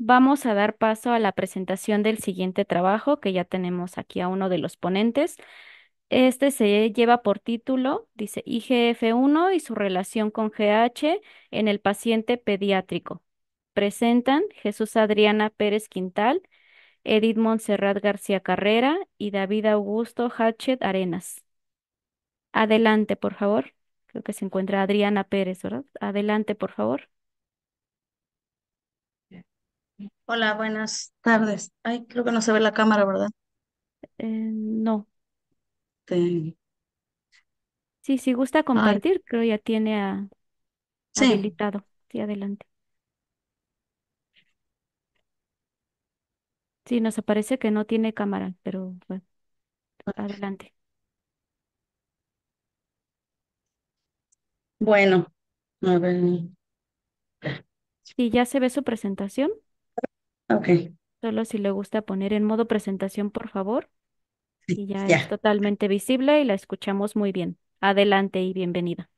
Vamos a dar paso a la presentación del siguiente trabajo, que ya tenemos aquí a uno de los ponentes. Este se lleva por título, dice IGF-1 y su relación con GH en el paciente pediátrico. Presentan Jesús Adriana Pérez Quintal, Edith Montserrat García Carrera y David Augusto Hatchet Arenas. Adelante, por favor. Creo que se encuentra Adriana Pérez, ¿verdad? Adelante, por favor. Hola, buenas tardes. Ay, creo que no se ve la cámara, ¿verdad? Eh, no. Sí. Sí, si gusta compartir, creo ya tiene a- sí. habilitado. Sí, adelante. Sí, nos aparece que no tiene cámara, pero bueno, adelante. Bueno, a ver. Sí, ya se ve su presentación. Ok. Solo si le gusta poner en modo presentación, por favor. Y ya, es totalmente visible y la escuchamos muy bien. Adelante y bienvenida.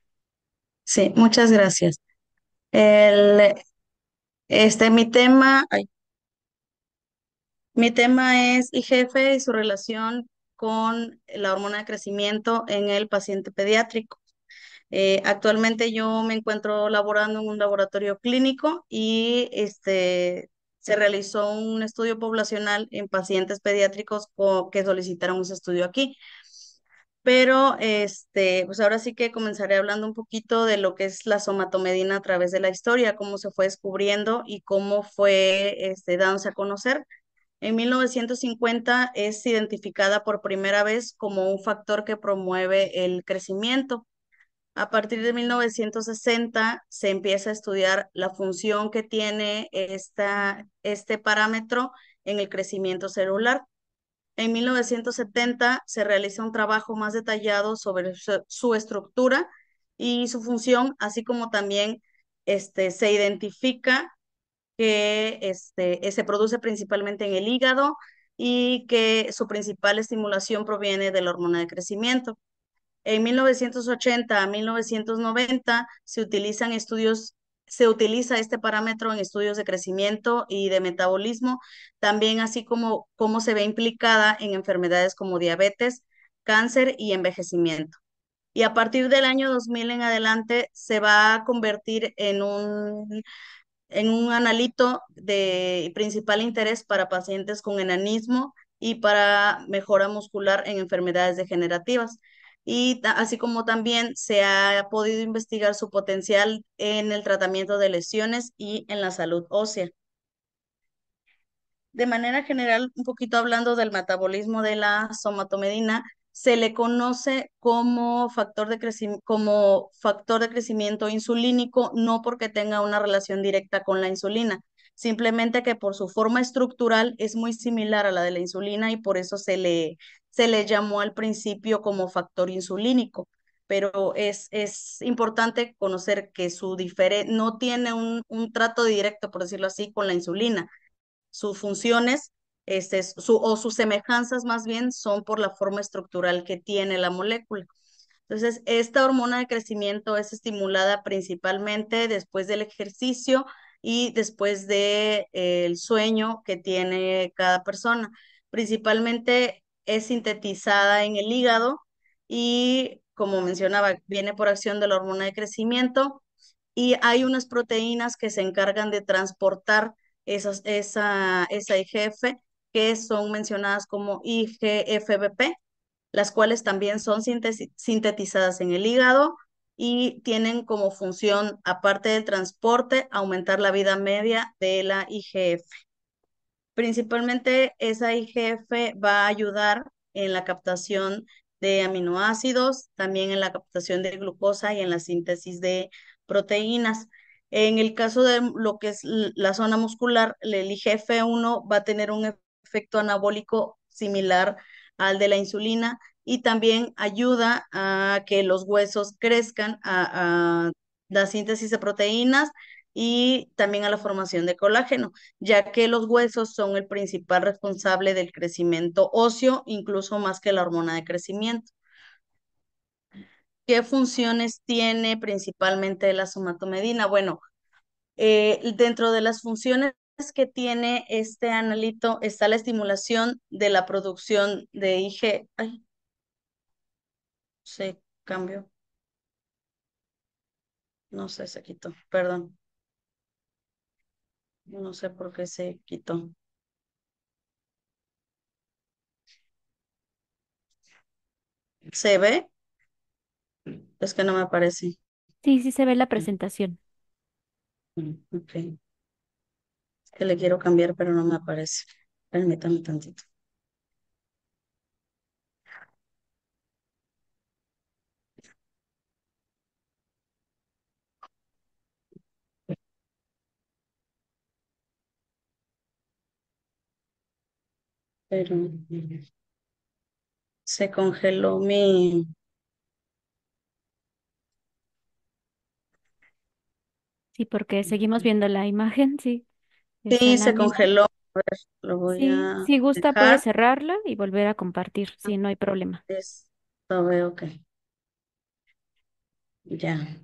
Sí, muchas gracias. este, mi tema, mi tema es IGF y su relación con la hormona de crecimiento en el paciente pediátrico. Eh, actualmente yo me encuentro laborando en un laboratorio clínico y este, se realizó un estudio poblacional en pacientes pediátricos que solicitaron ese estudio aquí. Pero, este, pues ahora sí que comenzaré hablando un poquito de lo que es la somatomedina a través de la historia, cómo se fue descubriendo y cómo fue este, dándose a conocer. En 1950 es identificada por primera vez como un factor que promueve el crecimiento. A partir de 1960 se empieza a estudiar la función que tiene esta, este parámetro en el crecimiento celular. En 1970 se realiza un trabajo más detallado sobre su, estructura y su función, así como también este, se identifica que este, eh, se produce principalmente en el hígado y que su principal estimulación proviene de la hormona de crecimiento. En 1980 a 1990 se utilizan estudios se utiliza este parámetro en estudios de crecimiento y de metabolismo, también así como cómo se ve implicada en enfermedades como diabetes, cáncer y envejecimiento. Y a partir del año 2000 en adelante se va a convertir en un, en un analito de principal interés para pacientes con enanismo y para mejora muscular en enfermedades degenerativas y así como también se ha podido investigar su potencial en el tratamiento de lesiones y en la salud ósea. De manera general, un poquito hablando del metabolismo de la somatomedina, se le conoce como factor de, como factor de crecimiento insulínico, no porque tenga una relación directa con la insulina, simplemente que por su forma estructural es muy similar a la de la insulina y por eso se le, se le llamó al principio como factor insulínico, pero es, es importante conocer que su diferente no tiene un, trato directo, por decirlo así, con la insulina. Sus funciones este, su, o sus semejanzas más bien son por la forma estructural que tiene la molécula. Entonces, esta hormona de crecimiento es estimulada principalmente después del ejercicio y después del de, eh, sueño que tiene cada persona. Principalmente es sintetizada en el hígado y, como mencionaba, viene por acción de la hormona de crecimiento y hay unas proteínas que se encargan de transportar esas, esa, esa IGF que son mencionadas como IGFBP, las cuales también son sintetizadas en el hígado y tienen como función, aparte del transporte, aumentar la vida media de la IGF. Principalmente esa IGF va a ayudar en la captación de aminoácidos, también en la captación de glucosa y en la síntesis de proteínas. En el caso de lo que es la zona muscular, el IGF-1 va a tener un efecto anabólico similar al de la insulina y también ayuda a que los huesos crezcan, a, a la síntesis de proteínas y también a la formación de colágeno, ya que los huesos son el principal responsable del crecimiento óseo, incluso más que la hormona de crecimiento. ¿Qué funciones tiene principalmente la somatomedina? Bueno, eh, dentro de las funciones que tiene este analito está la estimulación de la producción de IG. Ay, se cambió. No sé, se quitó, perdón. No sé por qué se quitó. ¿Se ve? Es que no me aparece. Sí, sí se ve la mm. presentación. Mm, ok. Es que le quiero cambiar, pero no me aparece. Permítame tantito. pero se congeló mi... Sí, porque seguimos viendo la imagen, sí. Sí, se congeló. lo voy a si gusta puede cerrarla y volver a compartir, si ah, sí, no hay problema. Lo veo, ok. Ya,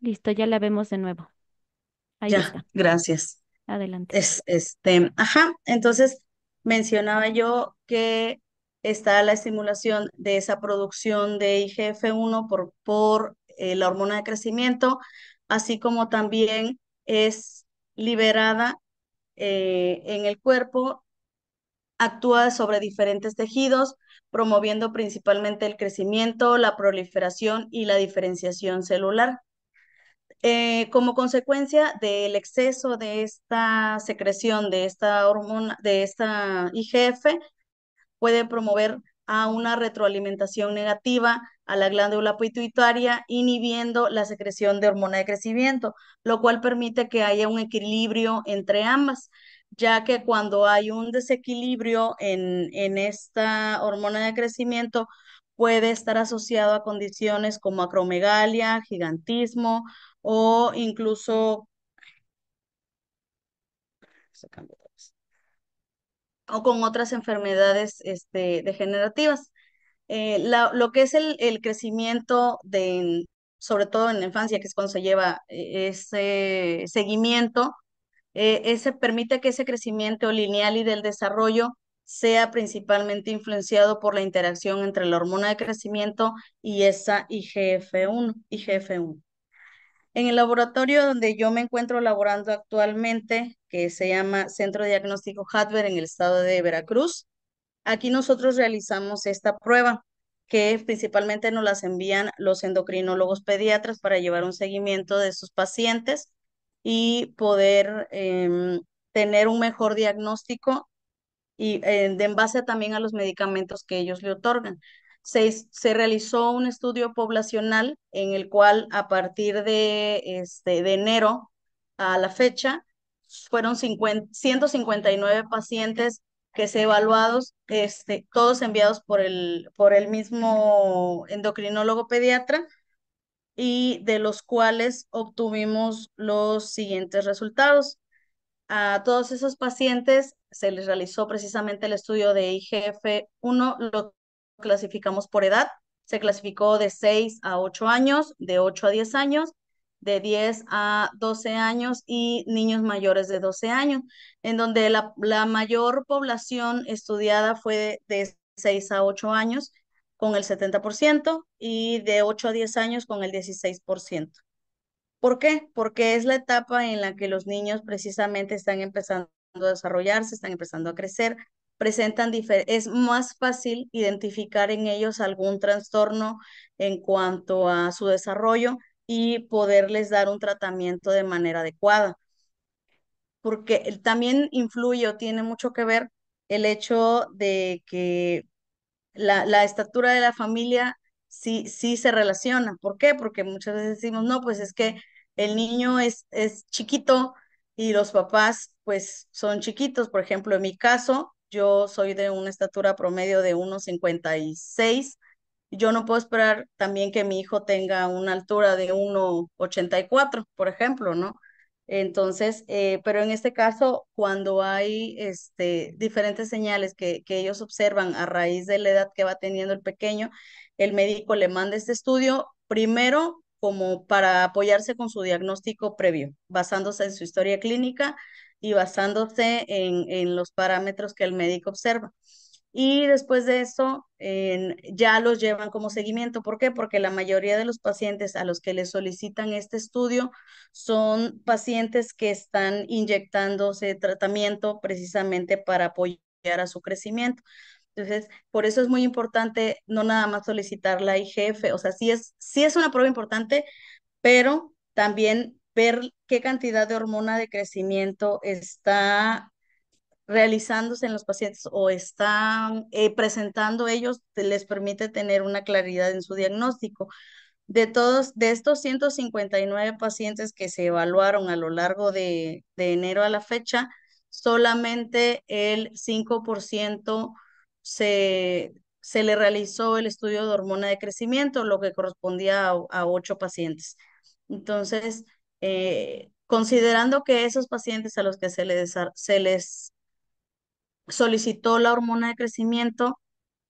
Listo, ya la vemos de nuevo. ya, gracias. Adelante. Es, este, ajá, entonces mencionaba yo que está la estimulación de esa producción de IGF-1 por, por eh, la hormona de crecimiento, así como también es liberada eh, en el cuerpo, actúa sobre diferentes tejidos, promoviendo principalmente el crecimiento, la proliferación y la diferenciación celular. Eh, como consecuencia del exceso de esta secreción, de esta hormona, de esta IGF, puede promover a una retroalimentación negativa a la glándula pituitaria, inhibiendo la secreción de hormona de crecimiento, lo cual permite que haya un equilibrio entre ambas, ya que cuando hay un desequilibrio en, en esta hormona de crecimiento, puede estar asociado a condiciones como acromegalia, gigantismo, o incluso o con otras enfermedades este, degenerativas. Eh, lo que es el, el crecimiento de, sobre todo en la infancia, que es cuando se lleva eh, ese seguimiento, eh, ese permite que ese crecimiento lineal y del desarrollo sea principalmente influenciado por la interacción entre la hormona de crecimiento y esa IGF-1, IGF-1. En el laboratorio donde yo me encuentro laborando actualmente, que se llama Centro Diagnóstico Hardware en el estado de Veracruz, aquí nosotros realizamos esta prueba que principalmente nos las envían los endocrinólogos pediatras para llevar un seguimiento de sus pacientes y poder em, tener un mejor diagnóstico y eh, en base también a los medicamentos que ellos le otorgan se, realizó un estudio poblacional en el cual a partir de, este, de enero a la fecha fueron 159 pacientes que se evaluados, este, todos enviados por el, por el mismo endocrinólogo pediatra y de los cuales obtuvimos los siguientes resultados. A todos esos pacientes se les realizó precisamente el estudio de IGF-1, lo clasificamos por edad. Se clasificó de 6 a 8 años, de 8 a 10 años, de 10 a 12 años y niños mayores de 12 años, en donde la, mayor población estudiada fue de, de 6 a 8 años con el 70% y de 8 a 10 años con el 16%. ¿Por qué? Porque es la etapa en la que los niños precisamente están empezando a desarrollarse, están empezando a crecer, presentan es más fácil identificar en ellos algún trastorno en cuanto a su desarrollo y poderles dar un tratamiento de manera adecuada. Porque también influye o tiene mucho que ver el hecho de que la, la estatura de la familia sí, sí se relaciona. ¿Por qué? Porque muchas veces decimos, no, pues es que el niño es, es chiquito y los papás pues son chiquitos. Por ejemplo, en mi caso, yo soy de una estatura promedio de 1,56. Yo no puedo esperar también que mi hijo tenga una altura de 1,84, por ejemplo, ¿no? Entonces, eh, pero en este caso, cuando hay este, diferentes señales que ellos observan a raíz de la edad que va teniendo el pequeño, el médico le manda este estudio primero como para apoyarse con su diagnóstico previo, basándose en su historia clínica y basándose en, los parámetros que el médico observa. Y después de eso, ya los llevan como seguimiento. ¿Por qué? Porque la mayoría de los pacientes a los que les solicitan este estudio son pacientes que están inyectándose tratamiento precisamente para apoyar a su crecimiento. Entonces, por eso es muy importante no nada más solicitar la IGF, o sea, sí es, sí es una prueba importante, pero también ver qué cantidad de hormona de crecimiento está realizándose en los pacientes o están eh, presentando ellos les permite tener una claridad en su diagnóstico. De todos, de estos 159 pacientes que se evaluaron a lo largo de, enero a la fecha, solamente el 5% se, se le realizó el estudio de hormona de crecimiento, lo que correspondía a, a 8 pacientes. Entonces, eh, considerando que esos pacientes a los que se les, se les solicitó la hormona de crecimiento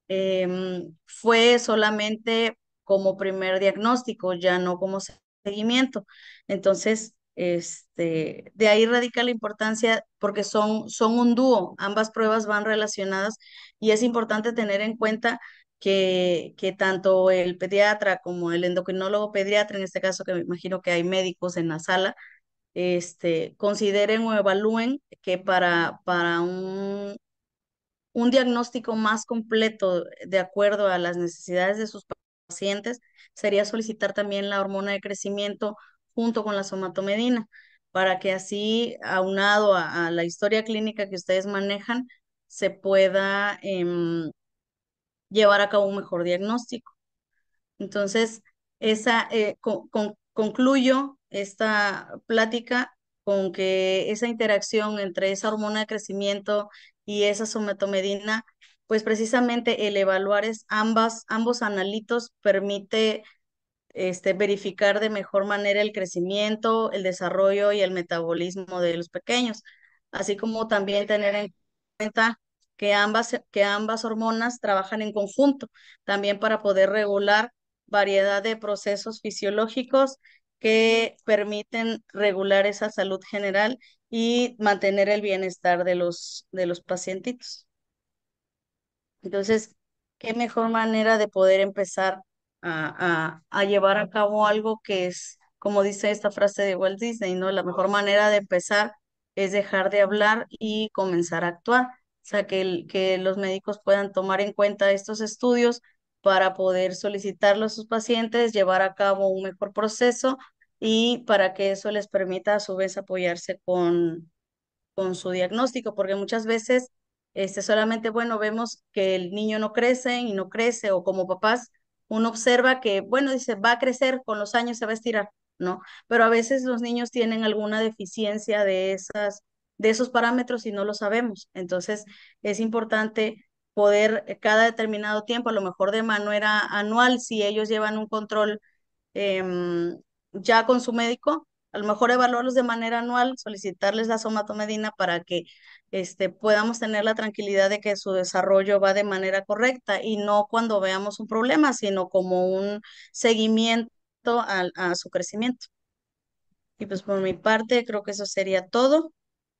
em, fue solamente como primer diagnóstico, ya no como seguimiento. Entonces, este, de ahí radica la importancia porque son, son un dúo, ambas pruebas van relacionadas y es importante tener en cuenta que, que tanto el pediatra como el endocrinólogo pediatra, en este caso que me imagino que hay médicos en la sala, este, consideren o evalúen que para, para un, un diagnóstico más completo de acuerdo a las necesidades de sus pacientes sería solicitar también la hormona de crecimiento junto con la somatomedina, para que así, aunado a, la historia clínica que ustedes manejan, se pueda em, llevar a cabo un mejor diagnóstico. Entonces, esa, eh, concluyo esta plática con que esa interacción entre esa hormona de crecimiento y esa somatomedina, pues precisamente el evaluar es ambas, ambos analitos permite este, verificar de mejor manera el crecimiento, el desarrollo y el metabolismo de los pequeños, así como también tener en cuenta que ambas, que ambas hormonas trabajan en conjunto, también para poder regular variedad de procesos fisiológicos que permiten regular esa salud general y mantener el bienestar de los, de los pacientitos. Entonces, ¿qué mejor manera de poder empezar a, a llevar a cabo algo que es, como dice esta frase de Walt Disney, ¿no? La mejor manera de empezar es dejar de hablar y comenzar a actuar o sea, que, que los médicos puedan tomar en cuenta estos estudios para poder solicitarlo a sus pacientes, llevar a cabo un mejor proceso y para que eso les permita a su vez apoyarse con, con su diagnóstico, porque muchas veces este, solamente, bueno, vemos que el niño no crece y no crece, o como papás, uno observa que, bueno, dice, va a crecer, con los años se va a estirar, ¿no? Pero a veces los niños tienen alguna deficiencia de esas de esos parámetros y no lo sabemos. Entonces, es importante poder eh, cada determinado tiempo, a lo mejor de manera anual, si ellos llevan un control em, ya con su médico, a lo mejor evaluarlos de manera anual, solicitarles la somatomedina para que este, podamos tener la tranquilidad de que su desarrollo va de manera correcta y no cuando veamos un problema, sino como un seguimiento a, a su crecimiento. Y pues por mi parte creo que eso sería todo.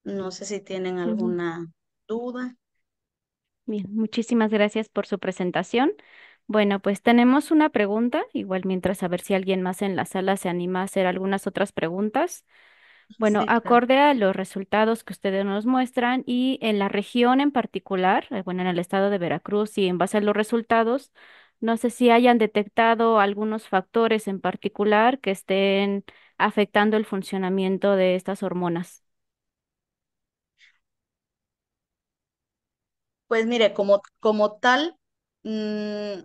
No sé si tienen alguna duda. Bien, muchísimas gracias por su presentación. Bueno, pues tenemos una pregunta, igual mientras a ver si alguien más en la sala se anima a hacer algunas otras preguntas. Bueno, acorde a los resultados que ustedes nos muestran y en la región en particular, eh, bueno, en el estado de Veracruz y en base a los resultados, no sé si hayan detectado algunos factores en particular que estén afectando el funcionamiento de estas hormonas. Pues mire, como, como tal, mm,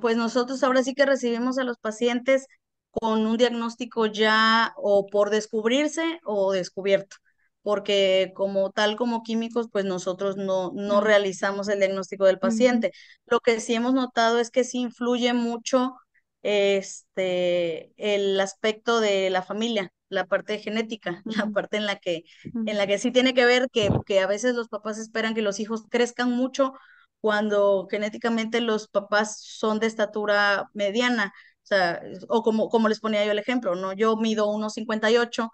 pues nosotros ahora sí que recibimos a los pacientes con un diagnóstico ya o por descubrirse o descubierto, porque como tal como químicos, pues nosotros no, no realizamos el diagnóstico del paciente. Lo que sí hemos notado es que sí influye mucho este, el aspecto de la familia, la parte genética, la parte en la que, en la que sí tiene que ver que, que a veces los papás esperan que los hijos crezcan mucho cuando genéticamente los papás son de estatura mediana, o sea, o como, como les ponía yo el ejemplo, ¿no? Yo mido 1,58,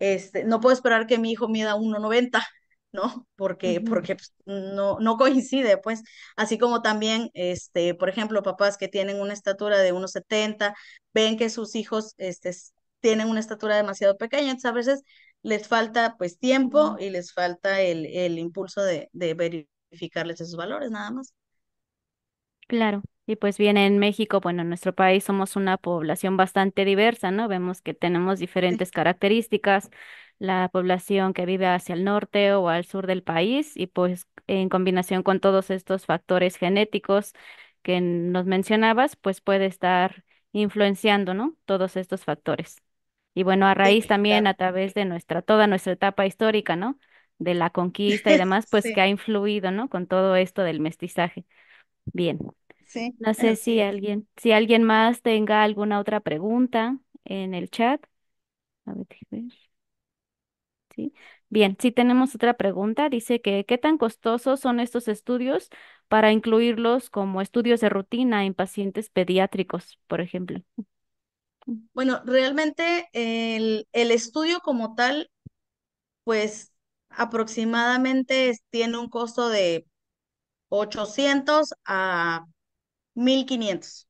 este, no puedo esperar que mi hijo mida 1,90, ¿no? Porque, porque pues, no, no coincide, pues, así como también, este, por ejemplo, papás que tienen una estatura de 1,70, ven que sus hijos este, tienen una estatura demasiado pequeña, entonces a veces les falta pues tiempo y les falta el, el impulso de, de verificarles esos valores, nada más. Claro. Y pues bien, en México, bueno, en nuestro país somos una población bastante diversa, ¿no? Vemos que tenemos diferentes características, la población que vive hacia el norte o al sur del país y pues en combinación con todos estos factores genéticos que nos mencionabas, pues puede estar influenciando, ¿no? Todos estos factores. Y bueno, a raíz también a través de nuestra, toda nuestra etapa histórica, ¿no? De la conquista y demás, pues que ha influido, ¿no? Con todo esto del mestizaje. Bien. Sí. No sé si alguien, si alguien más tenga alguna otra pregunta en el chat. A ver, a ver. Bien, sí tenemos otra pregunta. Dice que, ¿qué tan costosos son estos estudios para incluirlos como estudios de rutina en pacientes pediátricos, por ejemplo? Bueno, realmente el, el estudio como tal, pues aproximadamente tiene un costo de 800 a 1500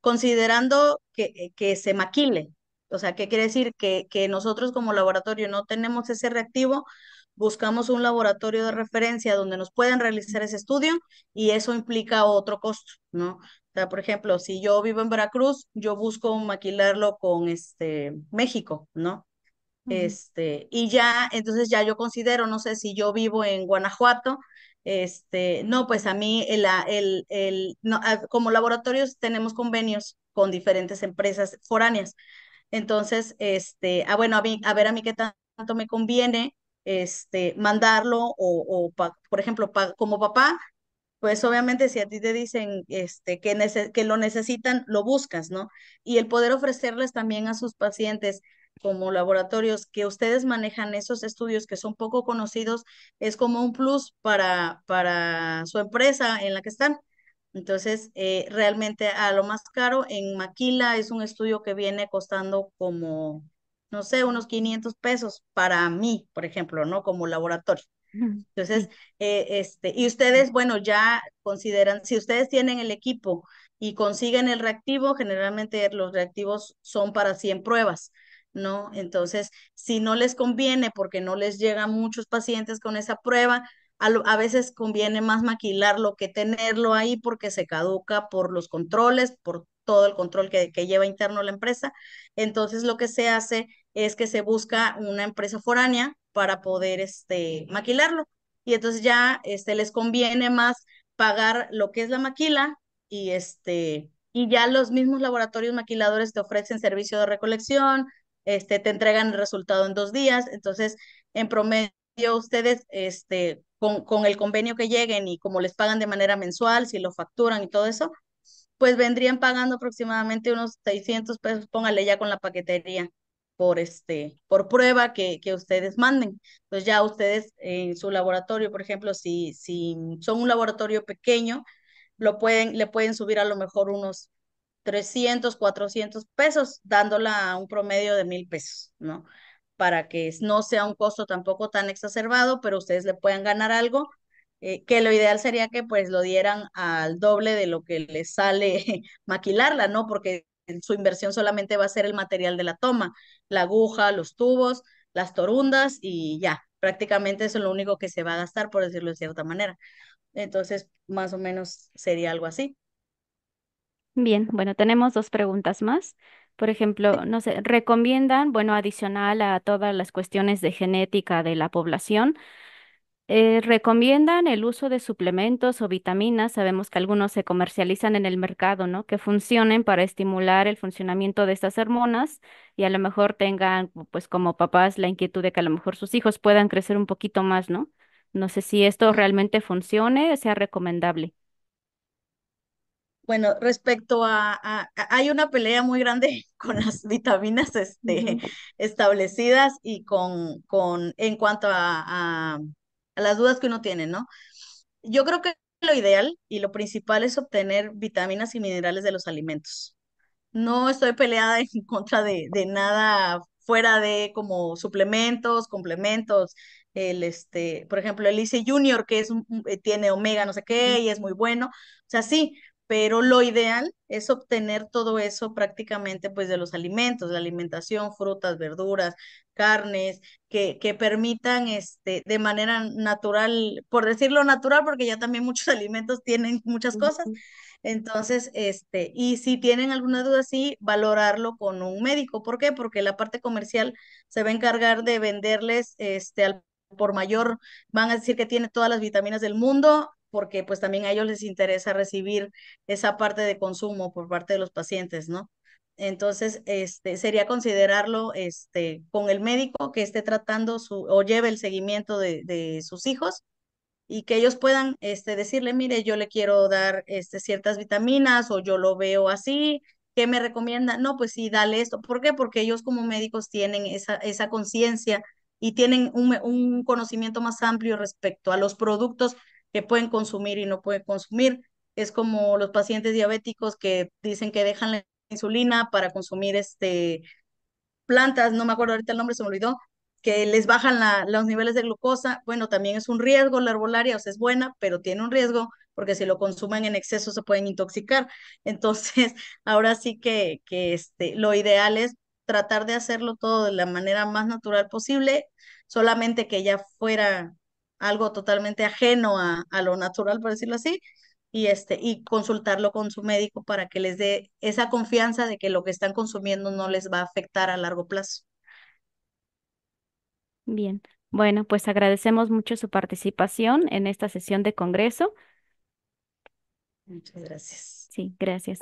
considerando que, que se maquile, o sea, ¿qué quiere decir? Que, que nosotros como laboratorio no tenemos ese reactivo, buscamos un laboratorio de referencia donde nos puedan realizar ese estudio y eso implica otro costo, ¿no? O sea, por ejemplo, si yo vivo en Veracruz, yo busco maquilarlo con este México, ¿no? Este, y ya, entonces ya yo considero, no sé, si yo vivo en Guanajuato, este, no, pues a mí el, el como laboratorios tenemos convenios con diferentes empresas foráneas. Entonces, este, ah, bueno, a, a ver a mí qué tanto me conviene este, mandarlo o, o por ejemplo, como papá, pues obviamente si a ti te dicen este, que, que lo necesitan, lo buscas, ¿no? Y el poder ofrecerles también a sus pacientes como laboratorios que ustedes manejan esos estudios que son poco conocidos, es como un plus para, para su empresa en la que están. Entonces, eh, realmente a lo más caro en Maquila es un estudio que viene costando como, no sé, unos 500 pesos para mí, por ejemplo, ¿no? Como laboratorio. Entonces, eh, este, y ustedes, bueno, ya consideran, si ustedes tienen el equipo y consiguen el reactivo, generalmente los reactivos son para 100 pruebas, ¿no? Entonces, si no les conviene porque no les llegan muchos pacientes con esa prueba, a, veces conviene más maquilarlo que tenerlo ahí porque se caduca por los controles, por todo el control que, lleva interno la empresa. Entonces lo que se hace es que se busca una empresa foránea para poder este, maquilarlo. Y entonces ya este, les conviene más pagar lo que es la maquila y este y ya los mismos laboratorios maquiladores te ofrecen servicio de recolección, este, te entregan el resultado en dos días, entonces en promedio ustedes este, con, con, el convenio que lleguen y como les pagan de manera mensual, si lo facturan y todo eso, pues vendrían pagando aproximadamente unos 600 pesos, póngale ya con la paquetería, por, este, por prueba que, que ustedes manden. Entonces ya ustedes en su laboratorio, por ejemplo, si, si son un laboratorio pequeño, lo pueden, le pueden subir a lo mejor unos 300, 400 pesos, dándola a un promedio de mil pesos, ¿no? para que no sea un costo tampoco tan exacerbado, pero ustedes le puedan ganar algo, eh, que lo ideal sería que pues lo dieran al doble de lo que les sale maquilarla, ¿no? Porque su inversión solamente va a ser el material de la toma, la aguja, los tubos, las torundas y ya, prácticamente eso es lo único que se va a gastar, por decirlo de cierta manera. Entonces, más o menos sería algo así. Bien, bueno, tenemos dos preguntas más. Por ejemplo, no sé, recomiendan, bueno, adicional a todas las cuestiones de genética de la población, eh, recomiendan el uso de suplementos o vitaminas, sabemos que algunos se comercializan en el mercado, ¿no? Que funcionen para estimular el funcionamiento de estas hormonas y a lo mejor tengan, pues como papás, la inquietud de que a lo mejor sus hijos puedan crecer un poquito más, ¿no? No sé si esto realmente funcione, sea recomendable. Bueno, respecto a, hay una pelea muy grande con las vitaminas este, establecidas y con, en cuanto a, las dudas que uno tiene, ¿no? Yo creo que lo ideal y lo principal es obtener vitaminas y minerales de los alimentos. No estoy peleada en contra de, nada fuera de como suplementos, complementos, el este, por ejemplo, el ICE Junior, que es eh, tiene omega no sé qué y es muy bueno. O sea, sí, pero lo ideal es obtener todo eso prácticamente pues de los alimentos, la alimentación, frutas, verduras, carnes, que, que permitan este, de manera natural, por decirlo natural, porque ya también muchos alimentos tienen muchas cosas. Entonces, este, y si tienen alguna duda, sí, valorarlo con un médico. ¿Por qué? Porque la parte comercial se va a encargar de venderles este, al por mayor, van a decir que tiene todas las vitaminas del mundo porque pues también a ellos les interesa recibir esa parte de consumo por parte de los pacientes, ¿no? Entonces, este, sería considerarlo este, con el médico que esté tratando su, o lleve el seguimiento de, sus hijos y que ellos puedan este, decirle, mire, yo le quiero dar este, ciertas vitaminas o yo lo veo así, ¿qué me recomienda? No, pues sí, dale esto. ¿Por qué? Porque ellos como médicos tienen esa, esa conciencia y tienen un, un conocimiento más amplio respecto a los productos que pueden consumir y no pueden consumir. Es como los pacientes diabéticos que dicen que dejan la insulina para consumir este, plantas, no me acuerdo ahorita el nombre, se me olvidó, que les bajan la, los niveles de glucosa. Bueno, también es un riesgo la herbolaria, o sea, es buena, pero tiene un riesgo porque si lo consumen en exceso se pueden intoxicar. Entonces, ahora sí que, que este, lo ideal es tratar de hacerlo todo de la manera más natural posible, solamente que ya fuera algo totalmente ajeno a, a lo natural, por decirlo así, y, este, y consultarlo con su médico para que les dé esa confianza de que lo que están consumiendo no les va a afectar a largo plazo. Bien, bueno, pues agradecemos mucho su participación en esta sesión de Congreso. Muchas gracias. Sí, gracias.